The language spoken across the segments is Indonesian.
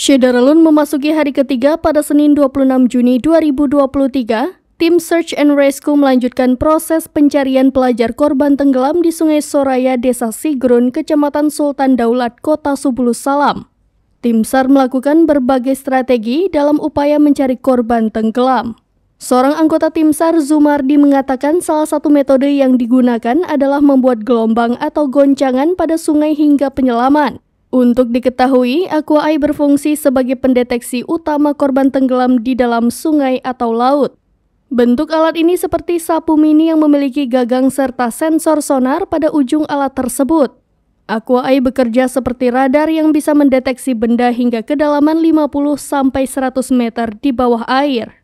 Shedaralun memasuki hari ketiga pada Senin 26 Juni 2023, tim Search and Rescue melanjutkan proses pencarian pelajar korban tenggelam di Sungai Soraya, Desa Sigrun, Kecamatan Sultan Daulat, Kota Subulus Salam. Tim SAR melakukan berbagai strategi dalam upaya mencari korban tenggelam. Seorang anggota tim SAR Zumardi mengatakan salah satu metode yang digunakan adalah membuat gelombang atau goncangan pada sungai hingga penyelaman. Untuk diketahui, Aqua Eye berfungsi sebagai pendeteksi utama korban tenggelam di dalam sungai atau laut. Bentuk alat ini seperti sapu mini yang memiliki gagang serta sensor sonar pada ujung alat tersebut. Aqua Eye bekerja seperti radar yang bisa mendeteksi benda hingga kedalaman 50 sampai 100 meter di bawah air.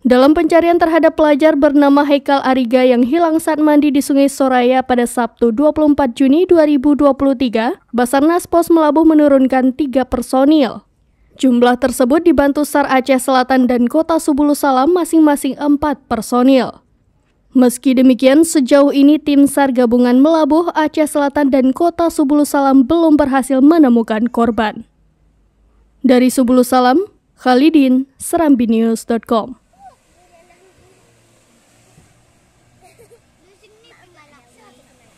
Dalam pencarian terhadap pelajar bernama Haikal Ariga yang hilang saat mandi di Sungai Soraya pada Sabtu 24 Juni 2023, Basarnas Pos Melabuh menurunkan tiga personil. Jumlah tersebut dibantu SAR Aceh Selatan dan Kota Subulu Salam masing-masing empat personil. Meski demikian, sejauh ini tim SAR gabungan Melabuh, Aceh Selatan, dan Kota Subulu Salam belum berhasil menemukan korban. Dari Subulu Salam, Khalidin, SerambiNews.com. Doon significant malaki.